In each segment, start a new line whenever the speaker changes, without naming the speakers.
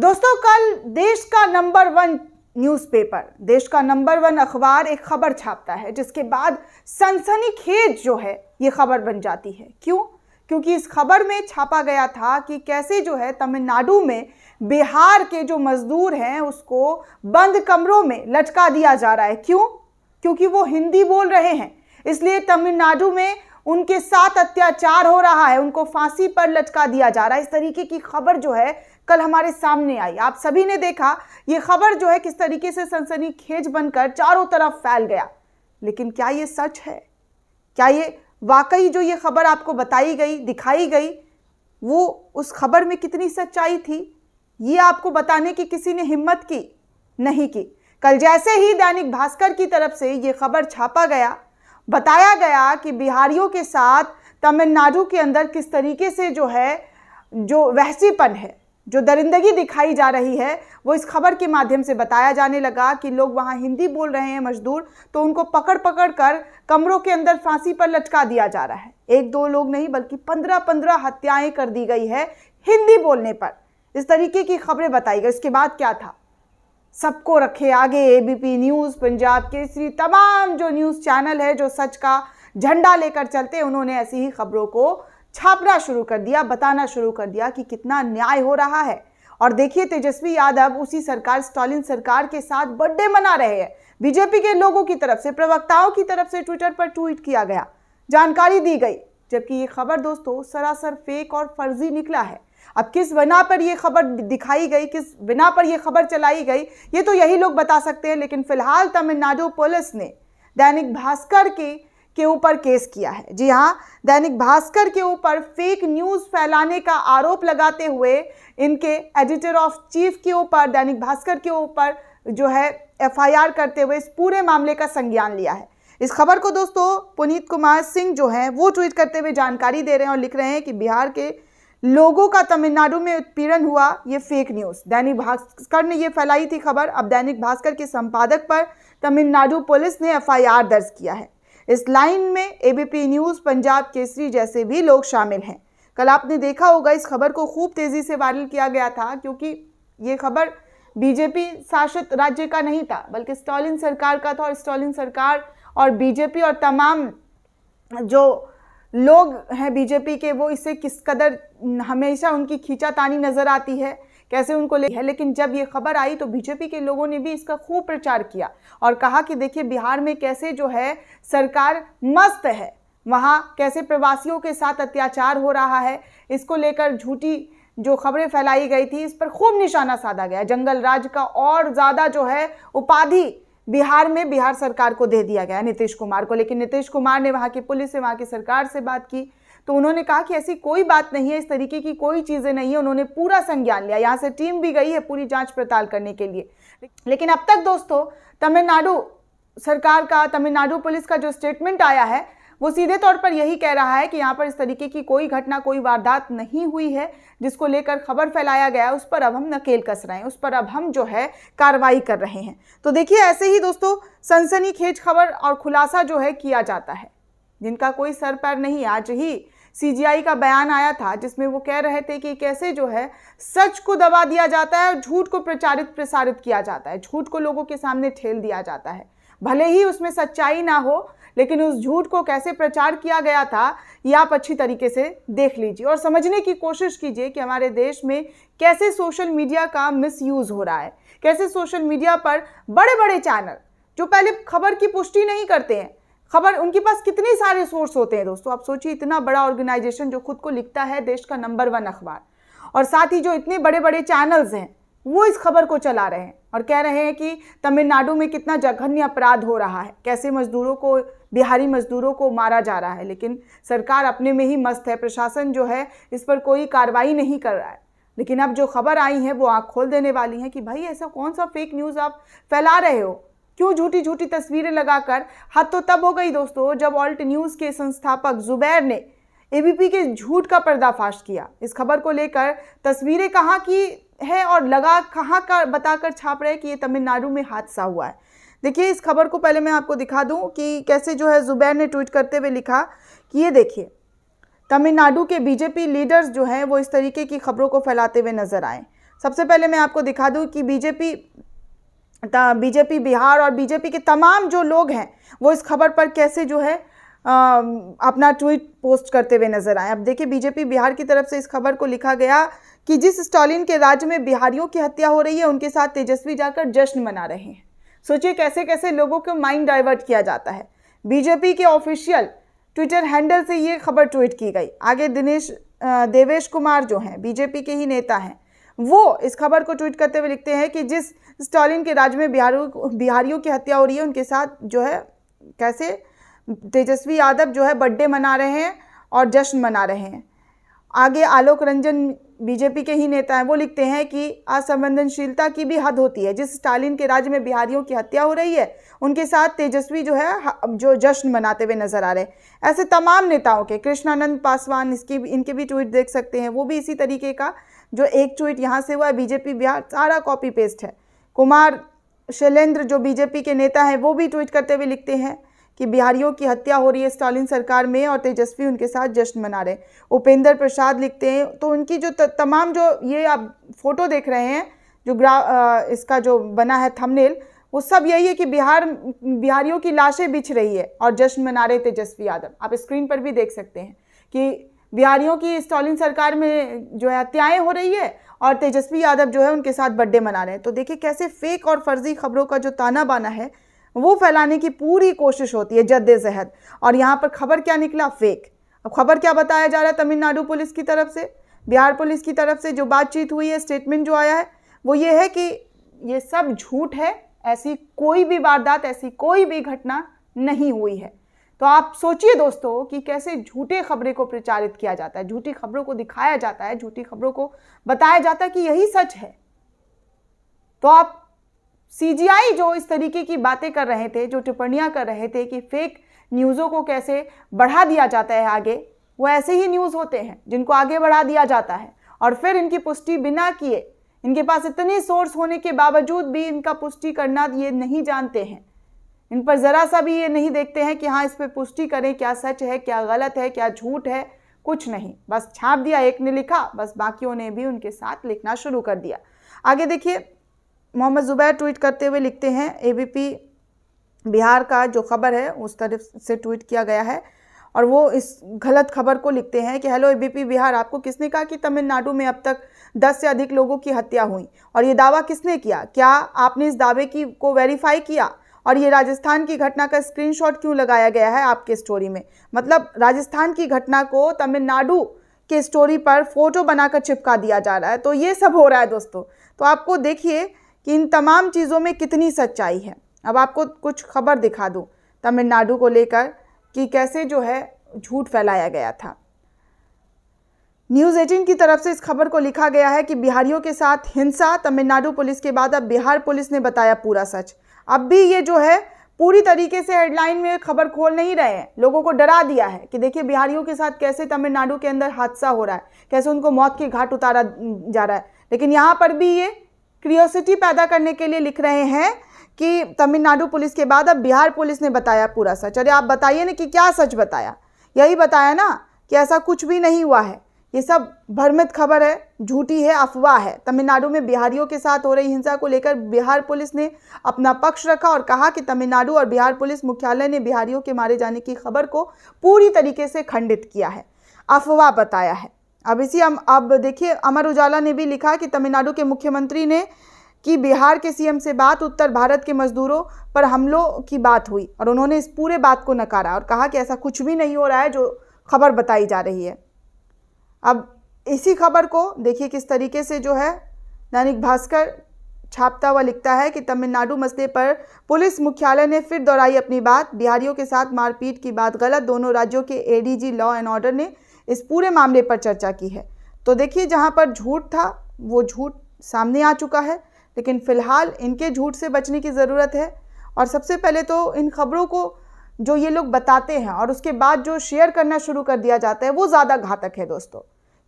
दोस्तों कल देश का नंबर वन न्यूज़पेपर देश का नंबर वन अखबार एक खबर छापता है जिसके बाद सनसनीखेज जो है ये खबर बन जाती है क्यों क्योंकि इस खबर में छापा गया था कि कैसे जो है तमिलनाडु में बिहार के जो मज़दूर हैं उसको बंद कमरों में लटका दिया जा रहा है क्यों क्योंकि वो हिंदी बोल रहे हैं इसलिए तमिलनाडु में उनके साथ अत्याचार हो रहा है उनको फांसी पर लटका दिया जा रहा है इस तरीके की खबर जो है कल हमारे सामने आई आप सभी ने देखा ये खबर जो है किस तरीके से सनसनी खेज बनकर चारों तरफ फैल गया लेकिन क्या ये सच है क्या ये वाकई जो ये खबर आपको बताई गई दिखाई गई वो उस खबर में कितनी सच्चाई थी ये आपको बताने की किसी ने हिम्मत की नहीं की कल जैसे ही दैनिक भास्कर की तरफ से ये खबर छापा गया बताया गया कि बिहारियों के साथ तमिलनाडु के अंदर किस तरीके से जो है जो वहसीपन है जो दरिंदगी दिखाई जा रही है वो इस खबर के माध्यम से बताया जाने लगा कि लोग वहाँ हिंदी बोल रहे हैं मजदूर तो उनको पकड़ पकड़ कर कमरों के अंदर फांसी पर लटका दिया जा रहा है एक दो लोग नहीं बल्कि पंद्रह पंद्रह हत्याएं कर दी गई है हिंदी बोलने पर इस तरीके की खबरें बताई गई इसके बाद क्या था सबको रखे आगे एबीपी न्यूज़ पंजाब केसरी तमाम जो न्यूज़ चैनल है जो सच का झंडा लेकर चलते उन्होंने ऐसी ही खबरों को छापना शुरू कर दिया बताना शुरू कर दिया कि कितना न्याय हो रहा है और देखिए तेजस्वी यादव उसी सरकार स्टालिन सरकार के साथ बर्थडे मना रहे हैं बीजेपी के लोगों की तरफ से प्रवक्ताओं की तरफ से ट्विटर पर ट्वीट किया गया जानकारी दी गई जबकि ये खबर दोस्तों सरासर फेक और फर्जी निकला है अब किस बिना पर यह खबर दिखाई गई किस बिना पर यह खबर चलाई गई ये तो यही लोग बता सकते हैं लेकिन फिलहाल तमिलनाडु पुलिस ने दैनिक भास्कर के के ऊपर केस किया है जी हाँ दैनिक भास्कर के ऊपर फेक न्यूज़ फैलाने का आरोप लगाते हुए इनके एडिटर ऑफ चीफ के ऊपर दैनिक भास्कर के ऊपर जो है एफआईआर करते हुए इस पूरे मामले का संज्ञान लिया है इस खबर को दोस्तों पुनीत कुमार सिंह जो हैं वो ट्वीट करते हुए जानकारी दे रहे हैं और लिख रहे हैं कि बिहार के लोगों का तमिलनाडु में उत्पीड़न हुआ ये फेक न्यूज़ दैनिक भास्कर ने ये फैलाई थी खबर अब दैनिक भास्कर के संपादक पर तमिलनाडु पुलिस ने एफआईआर दर्ज किया है इस लाइन में एबीपी न्यूज़ पंजाब केसरी जैसे भी लोग शामिल हैं कल आपने देखा होगा इस खबर को खूब तेज़ी से वायरल किया गया था क्योंकि ये खबर बीजेपी शासित राज्य का नहीं था बल्कि स्टालिन सरकार का था और स्टालिन सरकार और बीजेपी और तमाम जो लोग हैं बीजेपी के वो इसे किस कदर हमेशा उनकी खींचा तानी नज़र आती है कैसे उनको ले है लेकिन जब ये खबर आई तो बीजेपी के लोगों ने भी इसका खूब प्रचार किया और कहा कि देखिए बिहार में कैसे जो है सरकार मस्त है वहाँ कैसे प्रवासियों के साथ अत्याचार हो रहा है इसको लेकर झूठी जो खबरें फैलाई गई थी इस पर खूब निशाना साधा गया जंगल राज का और ज़्यादा जो है उपाधि बिहार में बिहार सरकार को दे दिया गया नीतीश कुमार को लेकिन नीतीश कुमार ने वहाँ की पुलिस से वहाँ की सरकार से बात की तो उन्होंने कहा कि ऐसी कोई बात नहीं है इस तरीके की कोई चीज़ें नहीं है उन्होंने पूरा संज्ञान लिया यहाँ से टीम भी गई है पूरी जाँच पड़ताल करने के लिए लेकिन अब तक दोस्तों तमिलनाडु सरकार का तमिलनाडु पुलिस का जो स्टेटमेंट आया है वो सीधे तौर पर यही कह रहा है कि यहाँ पर इस तरीके की कोई घटना कोई वारदात नहीं हुई है जिसको लेकर खबर फैलाया गया है उस पर अब हम नकेल कस रहे हैं उस पर अब हम जो है कार्रवाई कर रहे हैं तो देखिए ऐसे ही दोस्तों सनसनीखेज खबर और खुलासा जो है किया जाता है जिनका कोई सर पैर नहीं आज ही सीजीआई का बयान आया था जिसमें वो कह रहे थे कि कैसे जो है सच को दबा दिया जाता है और झूठ को प्रचारित प्रसारित किया जाता है झूठ को लोगों के सामने ठेल दिया जाता है भले ही उसमें सच्चाई ना हो लेकिन उस झूठ को कैसे प्रचार किया गया था ये आप अच्छी तरीके से देख लीजिए और समझने की कोशिश कीजिए कि हमारे देश में कैसे सोशल मीडिया का मिसयूज़ हो रहा है कैसे सोशल मीडिया पर बड़े बड़े चैनल जो पहले खबर की पुष्टि नहीं करते हैं खबर उनके पास कितने सारे सोर्स होते हैं दोस्तों आप सोचिए इतना बड़ा ऑर्गेनाइजेशन जो खुद को लिखता है देश का नंबर वन अखबार और साथ ही जो इतने बड़े बड़े चैनल्स हैं वो इस खबर को चला रहे हैं और कह रहे हैं कि तमिलनाडु में कितना जघन्य अपराध हो रहा है कैसे मजदूरों को बिहारी मजदूरों को मारा जा रहा है लेकिन सरकार अपने में ही मस्त है प्रशासन जो है इस पर कोई कार्रवाई नहीं कर रहा है लेकिन अब जो खबर आई है वो आँख खोल देने वाली है कि भाई ऐसा कौन सा फेक न्यूज़ आप फैला रहे हो क्यों झूठी झूठी तस्वीरें लगाकर हद तो तब हो गई दोस्तों जब ऑल्ट न्यूज़ के संस्थापक जुबैर ने एबीपी के झूठ का पर्दाफाश किया इस खबर को लेकर तस्वीरें कहाँ की है और लगा कहाँ का बताकर छाप रहे कि ये तमिलनाडु में हादसा हुआ है देखिए इस खबर को पहले मैं आपको दिखा दूं कि कैसे जो है जुबैर ने ट्वीट करते हुए लिखा कि ये देखिए तमिलनाडु के बीजेपी लीडर्स जो हैं वो इस तरीके की खबरों को फैलाते हुए नजर आए सबसे पहले मैं आपको दिखा दूं कि बीजेपी बीजेपी बिहार और बीजेपी के तमाम जो लोग हैं वो इस खबर पर कैसे जो है आ, अपना ट्वीट पोस्ट करते हुए नजर आए अब देखिए बीजेपी बिहार की तरफ से इस खबर को लिखा गया कि जिस स्टालिन के राज्य में बिहारियों की हत्या हो रही है उनके साथ तेजस्वी जाकर जश्न मना रहे हैं सोचिए कैसे कैसे लोगों को माइंड डाइवर्ट किया जाता है बीजेपी के ऑफिशियल ट्विटर हैंडल से ये खबर ट्वीट की गई आगे दिनेश देवेश कुमार जो हैं बीजेपी के ही नेता हैं वो इस खबर को ट्वीट करते हुए लिखते हैं कि जिस स्टालिन के राज्य में बिहारियों बिहारियों की हत्या हो रही है उनके साथ जो है कैसे तेजस्वी यादव जो है बर्थडे मना रहे हैं और जश्न मना रहे हैं आगे आलोक रंजन बीजेपी के ही नेता हैं वो लिखते हैं कि असंवेदनशीलता की भी हद होती है जिस स्टालिन के राज्य में बिहारियों की हत्या हो रही है उनके साथ तेजस्वी जो है जो जश्न मनाते हुए नजर आ रहे हैं ऐसे तमाम नेताओं के कृष्णानंद पासवान इसकी इनके भी ट्वीट देख सकते हैं वो भी इसी तरीके का जो एक ट्वीट यहाँ से हुआ है बीजेपी बिहार सारा कॉपी पेस्ट है कुमार शैलेंद्र जो बीजेपी के नेता हैं वो भी ट्वीट करते हुए लिखते हैं कि बिहारियों की हत्या हो रही है स्टालिन सरकार में और तेजस्वी उनके साथ जश्न मना रहे उपेंद्र प्रसाद लिखते हैं तो उनकी जो तमाम जो ये आप फोटो देख रहे हैं जो ग्रा इसका जो बना है थंबनेल वो सब यही है कि बिहार बिहारियों की लाशें बिछ रही है और जश्न मना रहे तेजस्वी यादव आप स्क्रीन पर भी देख सकते हैं कि बिहारियों की स्टालिन सरकार में जो है हत्याएं हो रही है और तेजस्वी यादव जो है उनके साथ बर्थडे मना रहे हैं तो देखिए कैसे फेक और फर्जी खबरों का जो ताना बाना है वो फैलाने की पूरी कोशिश होती है जद्द जहद और यहाँ पर खबर क्या निकला फेक अब खबर क्या बताया जा रहा है तमिलनाडु पुलिस की तरफ से बिहार पुलिस की तरफ से जो बातचीत हुई है स्टेटमेंट जो आया है वो ये है कि ये सब झूठ है ऐसी कोई भी वारदात ऐसी कोई भी घटना नहीं हुई है तो आप सोचिए दोस्तों कि कैसे झूठे खबरें को प्रचारित किया जाता है झूठी खबरों को दिखाया जाता है झूठी खबरों को बताया जाता है कि यही सच है तो आप सी जो इस तरीके की बातें कर रहे थे जो टिप्पणियां कर रहे थे कि फेक न्यूज़ों को कैसे बढ़ा दिया जाता है आगे वो ऐसे ही न्यूज़ होते हैं जिनको आगे बढ़ा दिया जाता है और फिर इनकी पुष्टि बिना किए इनके पास इतने सोर्स होने के बावजूद भी इनका पुष्टि करना ये नहीं जानते हैं इन पर ज़रा सा भी ये नहीं देखते हैं कि हाँ इस पर पुष्टि करें क्या सच है क्या गलत है क्या झूठ है कुछ नहीं बस छाप दिया एक ने लिखा बस बाकियों ने भी उनके साथ लिखना शुरू कर दिया आगे देखिए मोहम्मद ज़ुबैर ट्वीट करते हुए लिखते हैं ए बिहार का जो खबर है उस तरफ से ट्वीट किया गया है और वो इस गलत खबर को लिखते हैं कि हेलो एबीपी बिहार आपको किसने कहा कि तमिलनाडु में अब तक 10 से अधिक लोगों की हत्या हुई और ये दावा किसने किया क्या आपने इस दावे की को वेरीफाई किया और ये राजस्थान की घटना का स्क्रीनशॉट क्यों लगाया गया है आपके स्टोरी में मतलब राजस्थान की घटना को तमिलनाडु के स्टोरी पर फोटो बनाकर चिपका दिया जा रहा है तो ये सब हो रहा है दोस्तों तो आपको देखिए कि इन तमाम चीज़ों में कितनी सच्चाई है अब आपको कुछ खबर दिखा दूँ तमिलनाडु को लेकर कि कैसे जो है झूठ फैलाया गया था न्यूज़ एटीन की तरफ से इस खबर को लिखा गया है कि बिहारियों के साथ हिंसा तमिलनाडु पुलिस के बाद अब बिहार पुलिस ने बताया पूरा सच अब भी ये जो है पूरी तरीके से हेडलाइन में खबर खोल नहीं रहे हैं लोगों को डरा दिया है कि देखिए बिहारियों के साथ कैसे तमिलनाडु के अंदर हादसा हो रहा है कैसे उनको मौत के घाट उतारा जा रहा है लेकिन यहाँ पर भी ये क्रियोसिटी पैदा करने के लिए लिख रहे हैं कि तमिलनाडु पुलिस के बाद अब बिहार पुलिस ने बताया पूरा सच अरे आप बताइए ना कि क्या सच बताया यही बताया ना कि ऐसा कुछ भी नहीं हुआ है ये सब भ्रमित खबर है झूठी है अफवाह है तमिलनाडु में बिहारियों के साथ हो रही हिंसा को लेकर बिहार पुलिस ने अपना पक्ष रखा और कहा कि तमिलनाडु और बिहार पुलिस मुख्यालय ने बिहारियों के मारे जाने की खबर को पूरी तरीके से खंडित किया है अफवाह बताया है अब इसी हम अब देखिए अमर उजाला ने भी लिखा कि तमिलनाडु के मुख्यमंत्री ने की बिहार के सीएम से बात उत्तर भारत के मजदूरों पर हमलों की बात हुई और उन्होंने इस पूरे बात को नकारा और कहा कि ऐसा कुछ भी नहीं हो रहा है जो खबर बताई जा रही है अब इसी खबर को देखिए किस तरीके से जो है दैनिक भास्कर छापता हुआ लिखता है कि तमिलनाडु मसले पर पुलिस मुख्यालय ने फिर दोहराई अपनी बात बिहारियों के साथ मारपीट की बात गलत दोनों राज्यों के एडीजी लॉ एंड ऑर्डर ने इस पूरे मामले पर चर्चा की है तो देखिए जहाँ पर झूठ था वो झूठ सामने आ चुका है लेकिन फ़िलहाल इनके झूठ से बचने की ज़रूरत है और सबसे पहले तो इन खबरों को जो ये लोग बताते हैं और उसके बाद जो शेयर करना शुरू कर दिया जाता है वो ज़्यादा घातक है दोस्तों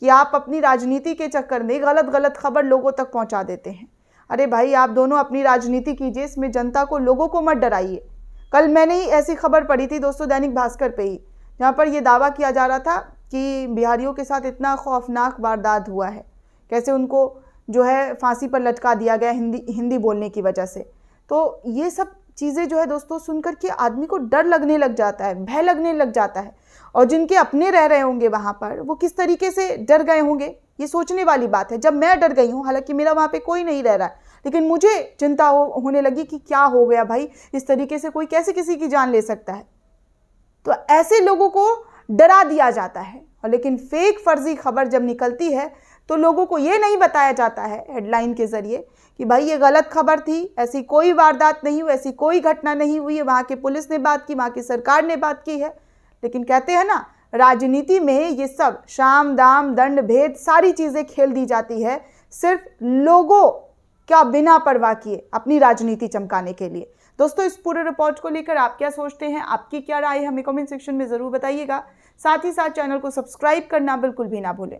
कि आप अपनी राजनीति के चक्कर में गलत गलत खबर लोगों तक पहुंचा देते हैं अरे भाई आप दोनों अपनी राजनीति कीजिए इसमें जनता को लोगों को मत डराइए कल मैंने ही ऐसी खबर पढ़ी थी दोस्तों दैनिक भास्कर पे ही जहाँ पर यह दावा किया जा रहा था कि बिहारियों के साथ इतना खौफनाक वारदात हुआ है कैसे उनको जो है फांसी पर लटका दिया गया हिंदी हिंदी बोलने की वजह से तो ये सब चीज़ें जो है दोस्तों सुनकर के आदमी को डर लगने लग जाता है भय लगने लग जाता है और जिनके अपने रह रहे होंगे वहाँ पर वो किस तरीके से डर गए होंगे ये सोचने वाली बात है जब मैं डर गई हूँ हालांकि मेरा वहाँ पे कोई नहीं रह रहा है लेकिन मुझे चिंता हो होने लगी कि क्या हो गया भाई इस तरीके से कोई कैसे किसी की जान ले सकता है तो ऐसे लोगों को डरा दिया जाता है और लेकिन फेक फर्जी खबर जब निकलती है तो लोगों को ये नहीं बताया जाता है हेडलाइन के ज़रिए कि भाई ये गलत खबर थी ऐसी कोई वारदात नहीं हुई ऐसी कोई घटना नहीं हुई है वहाँ के पुलिस ने बात की वहाँ की सरकार ने बात की है लेकिन कहते हैं ना राजनीति में ये सब शाम दाम दंड भेद सारी चीज़ें खेल दी जाती है सिर्फ लोगों का बिना परवाह किए अपनी राजनीति चमकाने के लिए दोस्तों इस पूरे रिपोर्ट को लेकर आप क्या सोचते हैं आपकी क्या राय हमें कमेंट सेक्शन में ज़रूर बताइएगा साथ ही साथ चैनल को सब्सक्राइब करना बिल्कुल भी ना भूलें